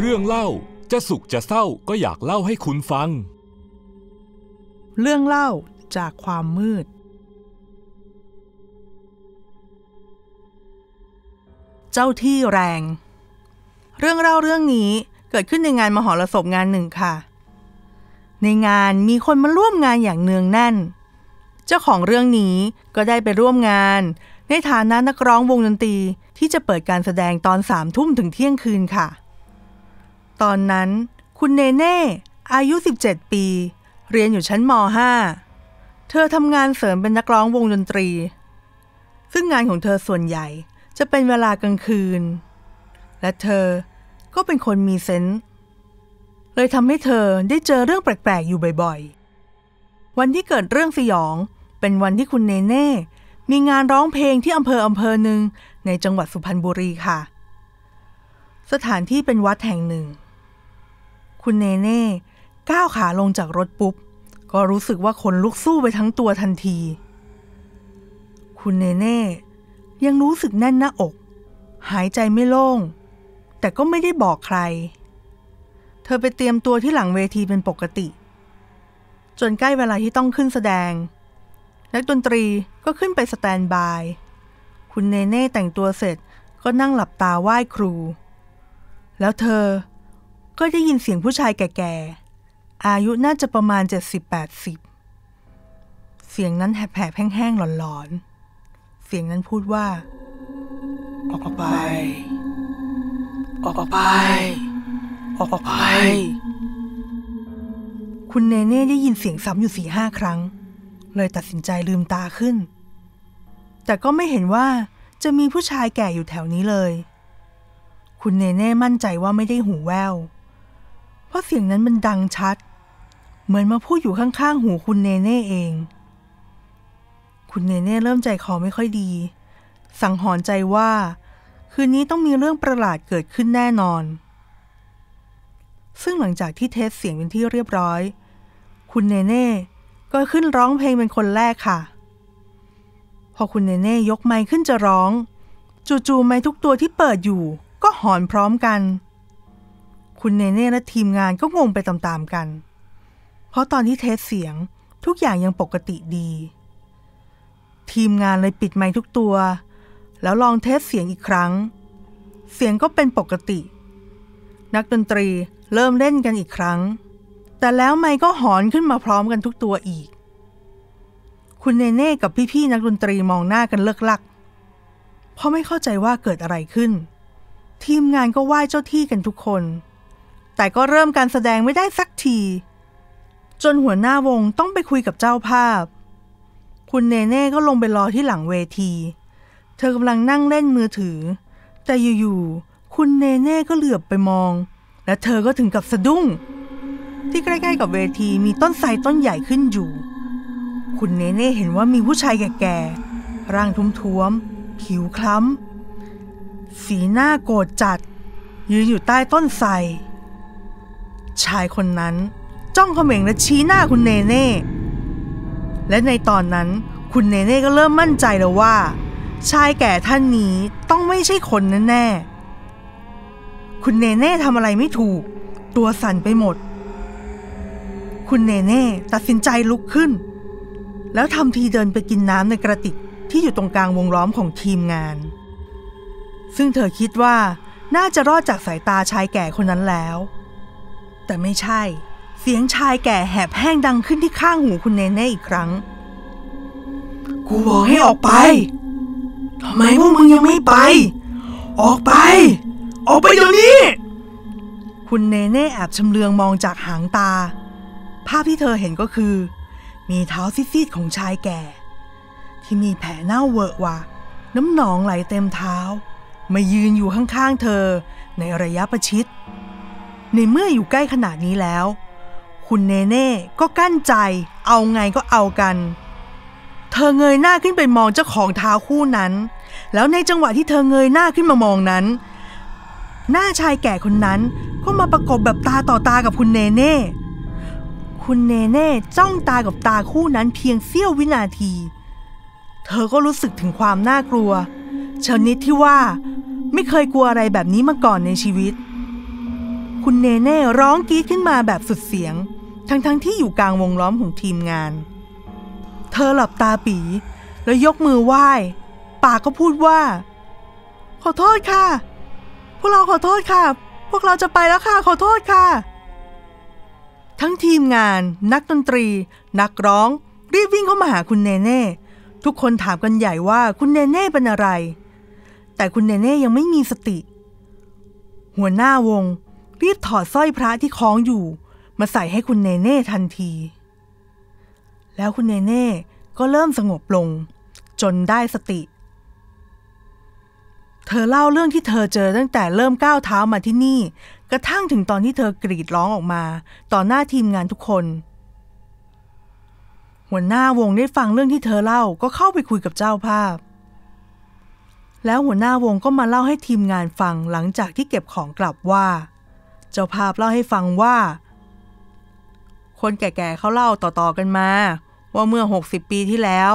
เรื่องเล่าจะสุขจะเศร้าก็อยากเล่าให้คุณฟัง เรื่องเล่าจากความมืด เจ้าที่แรง เรื่องเล่าเรื่องนี้เกิดขึ้นในงานมหรสพงานหนึ่งค่ะ ในงานมีคนมาร่วมงานอย่างเนืองแน่น เจ้าของเรื่องนี้ก็ได้ไปร่วมงานในฐานะนักร้องวงดนตรีที่จะเปิดการแสดงตอนสามทุ่มถึงเที่ยงคืนค่ะตอนนั้นคุณเนเน่อายุ 17 ปี เรียนอยู่ชั้นม .5 เธอทำงานเสริมเป็นนักร้องวงดนตรี ซึ่งงานของเธอส่วนใหญ่จะเป็นเวลากลางคืน และเธอก็เป็นคนมีเซนส์เลยทำให้เธอได้เจอเรื่องแปลกๆ อยู่บ่อยๆวันที่เกิดเรื่องสยอง เป็นวันที่คุณเนเน่ มีงานร้องเพลงที่อำเภออำเภอหนึ่งในจังหวัดสุพรรณบุรีค่ะ สถานที่เป็นวัดแห่งหนึ่งคุณเนเน่ก้าวขาลงจากรถปุ๊บ ก็รู้สึกว่าขนลุกสู้ไปทั้งตัวทันที คุณเนเน่ยังรู้สึกแน่นหน้าอก หายใจไม่โล่ง แต่ก็ไม่ได้บอกใคร เธอไปเตรียมตัวที่หลังเวทีเป็นปกติ จนใกล้เวลาที่ต้องขึ้นแสดงนักดนตรีก็ขึ้นไปสแตนบาย คุณเนเน่แต่งตัวเสร็จก็นั่งหลับตาไหว้ครู แล้วเธอก็ได้ยินเสียงผู้ชายแก่ๆ อายุน่าจะประมาณ 70-80เสียงนั้นแผลบแห้งๆหลอนๆเสียงนั้นพูดว่าออกไป ออกไป ออกไป คุณเนเน่ได้ยินเสียงซ้ำอยู่สี่ห้าครั้ง เลยตัดสินใจลืมตาขึ้น แต่ก็ไม่เห็นว่าจะมีผู้ชายแก่อยู่แถวนี้เลย คุณเนเน่มั่นใจว่าไม่ได้หูแววราะเสียงนั้นมันดังชัด เหมือนมาพูดอยู่ข้างๆหูคุณเนเน่เอง คุณเนเน่เริ่มใจคอไม่ค่อยดี สั่งหอนใจว่า คืนนี้ต้องมีเรื่องประหลาดเกิดขึ้นแน่นอน ซึ่งหลังจากที่เทสเสียงเป็นที่เรียบร้อย คุณเนเน่ก็ขึ้นร้องเพลงเป็นคนแรกค่ะ พอคุณเนเน่ยกไมค์ขึ้นจะร้อง จู่ๆไมค์ทุกตัวที่เปิดอยู่ก็หอนพร้อมกันคุณเนเน่และทีมงานก็งงไปตามๆกัน เพราะตอนที่เทสเสียงทุกอย่างยังปกติดี ทีมงานเลยปิดไมค์ทุกตัว แล้วลองเทสเสียงอีกครั้ง เสียงก็เป็นปกติ นักดนตรีเริ่มเล่นกันอีกครั้ง แต่แล้วไมค์ก็หอนขึ้นมาพร้อมกันทุกตัวอีก คุณเนเน่กับพี่ๆ นักดนตรีมองหน้ากันเลิกลัก เพราะไม่เข้าใจว่าเกิดอะไรขึ้น ทีมงานก็ไหว้เจ้าที่กันทุกคนแต่ก็เริ่มการแสดงไม่ได้สักที จนหัวหน้าวงต้องไปคุยกับเจ้าภาพ คุณเนเน่ก็ลงไปรอที่หลังเวที เธอกำลังนั่งเล่นมือถือแต่อยู่ๆคุณเนเน่ก็เหลือบไปมอง และเธอก็ถึงกับสะดุ้ง ที่ใกล้ๆ กับเวทีมีต้นไทรต้นใหญ่ขึ้นอยู่ คุณเนเน่เห็นว่ามีผู้ชายแก่ๆร่างทุ้มๆผิวคล้ำสีหน้าโกรธจัด ยืนอยู่ใต้ต้นไทรชายคนนั้นจ้องเขม่งและชี้หน้าคุณเนเน่ และในตอนนั้น คุณเนเน่ก็เริ่มมั่นใจแล้วว่า ชายแก่ท่านนี้ต้องไม่ใช่คนแน่ๆคุณเนเน่ทำอะไรไม่ถูก ตัวสั่นไปหมด คุณเนเน่ตัดสินใจลุกขึ้น แล้วทำทีเดินไปกินน้ำในกระติกที่อยู่ตรงกลางวงล้อมของทีมงาน ซึ่งเธอคิดว่าน่าจะรอดจากสายตาชายแก่คนนั้นแล้วแต่ไม่ใช่เสียงชายแก่แหบแห้งดังขึ้นที่ข้างหูคุณเนเน่อีกครั้ง กูบอกให้ออกไปทำไมพวกมึงยังไม่ไป ออกไป ออกไปเดี๋ยวนี้ คุณเนเน่แอบชำเลืองมองจากหางตา ภาพที่เธอเห็นก็คือ มีเท้าซีดๆของชายแก่ ที่มีแผลเน่าเวอะวะน้ำหนองไหลเต็มเท้า มายืนอยู่ข้างๆเธอในระยะประชิดในเมื่ออยู่ใกล้ขนาดนี้แล้ว คุณเนเน่ก็กั้นใจเอาไงก็เอากัน เธอเงยหน้าขึ้นไปมองเจ้าของเท้าคู่นั้น แล้วในจังหวะที่เธอเงยหน้าขึ้นมามองนั้น หน้าชายแก่คนนั้นก็มาประกบแบบตาต่อตากับคุณเนเน่ คุณเนเน่จ้องตากับตาคู่นั้นเพียงเสี้ยววินาที เธอก็รู้สึกถึงความน่ากลัวชนิดที่ว่า ไม่เคยกลัวอะไรแบบนี้มาก่อนในชีวิตคุณเนเน่ร้องกรีดขึ้นมาแบบสุดเสียง ทั้งๆทที่อยู่กลางวงล้อมของทีมงาน เธอหลับตาปีแล้วยกมือไหว้ปากก็พูดว่า ขอโทษค่ะพวกเราขอโทษค่ะ พวกเราจะไปแล้วค่ะขอโทษค่ะ ทั้งทีมงาน นักดนตรี นักร้อง รีบ วิ่งเข้ามาหาคุณเนเน่ ทุกคนถามกันใหญ่ว่าคุณเนเน่เป็นอะไร แต่คุณเนเน่ยังไม่มีสติ หัวหน้าวงรีบถอดสร้อยพระที่คล้องอยู่ มาใส่ให้คุณเนเน่ทันที แล้วคุณเนเน่ก็เริ่มสงบลง จนได้สติ เธอเล่าเรื่องที่เธอเจอตั้งแต่เริ่มก้าวเท้ามาที่นี่กระทั่งถึงตอนที่เธอกรีดร้องออกมา ต่อหน้าทีมงานทุกคน หัวหน้าวงได้ฟังเรื่องที่เธอเล่าก็เข้าไปคุยกับเจ้าภาพ แล้วหัวหน้าวงก็มาเล่าให้ทีมงานฟังหลังจากที่เก็บของกลับว่าจ้าภาพเล่าให้ฟังว่า คนแก่ๆเขาเล่าต่อๆ กันมา ว่าเมื่อ 60 ปีที่แล้ว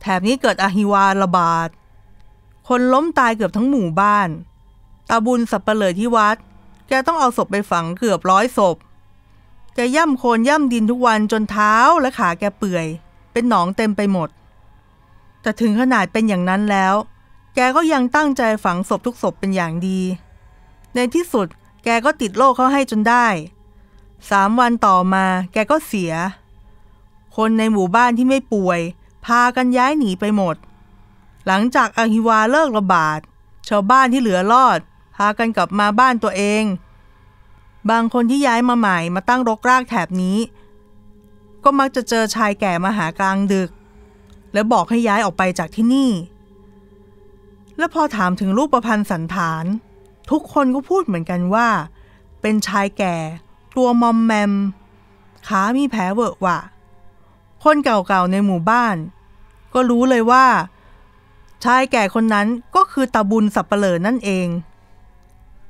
แถบนี้เกิดอหิวาระบาด คนล้มตายเกือบทั้งหมู่บ้าน ตาบุญสับเปลือที่วัด แกต้องเอาศพไปฝังเกือบร้อยศพ แกย่ำโคนย่ำดินทุกวันจนเท้าและขาแกเปื่อย เป็นหนองเต็มไปหมด แต่ถึงขนาดเป็นอย่างนั้นแล้ว แกก็ยังตั้งใจฝังศพทุกศพเป็นอย่างดี ในที่สุดแกก็ติดโรคเขาให้จนได้ สามวันต่อมา แกก็เสีย คนในหมู่บ้านที่ไม่ป่วย พากันย้ายหนีไปหมด หลังจากอหิวาเลิกระบาดชาวบ้านที่เหลือรอด พากันกลับมาบ้านตัวเอง บางคนที่ย้ายมาใหม่มาตั้งรกรากแถบนี้ ก็มักจะเจอชายแก่มาหากลางดึก แล้วบอกให้ย้ายออกไปจากที่นี่ และพอถามถึงรูปประพันธ์สันฐานทุกคนก็พูดเหมือนกันว่า เป็นชายแก่ ตัว มอมแมมขามีแผลเวอะวะ คนเก่าๆในหมู่บ้าน ก็รู้เลยว่า ชายแก่คนนั้นก็คือตาบุญสับเปลอนั่นเอง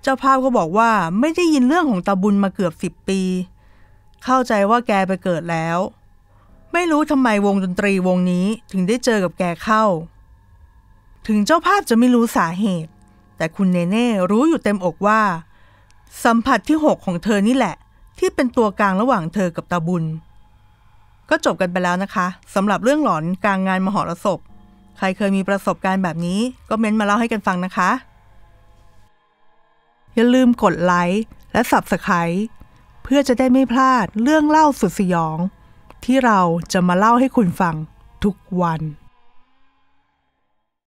เจ้าภาพก็บอกว่าไม่ได้ยินเรื่องของตาบุญมาเกือบสิบปี เข้าใจว่าแกไปเกิดแล้ว ไม่รู้ทำไมวงดนตรีวงนี้ถึงได้เจอกับแกเข้า ถึงเจ้าภาพจะไม่รู้สาเหตุแต่คุณเนเน่รู้อยู่เต็มอกว่า สัมผัสที่หกของเธอนี่แหละ ที่เป็นตัวกลางระหว่างเธอกับตาบุญ ก็จบกันไปแล้วนะคะสำหรับเรื่องหลอนกลางงานมหรสพใครเคยมีประสบการณ์แบบนี้ก็เม้นมาเล่าให้กันฟังนะคะ อย่าลืมกดไลค์และ Subscribe เพื่อจะได้ไม่พลาดเรื่องเล่าสุดสยอง ที่เราจะมาเล่าให้คุณฟังทุกวัน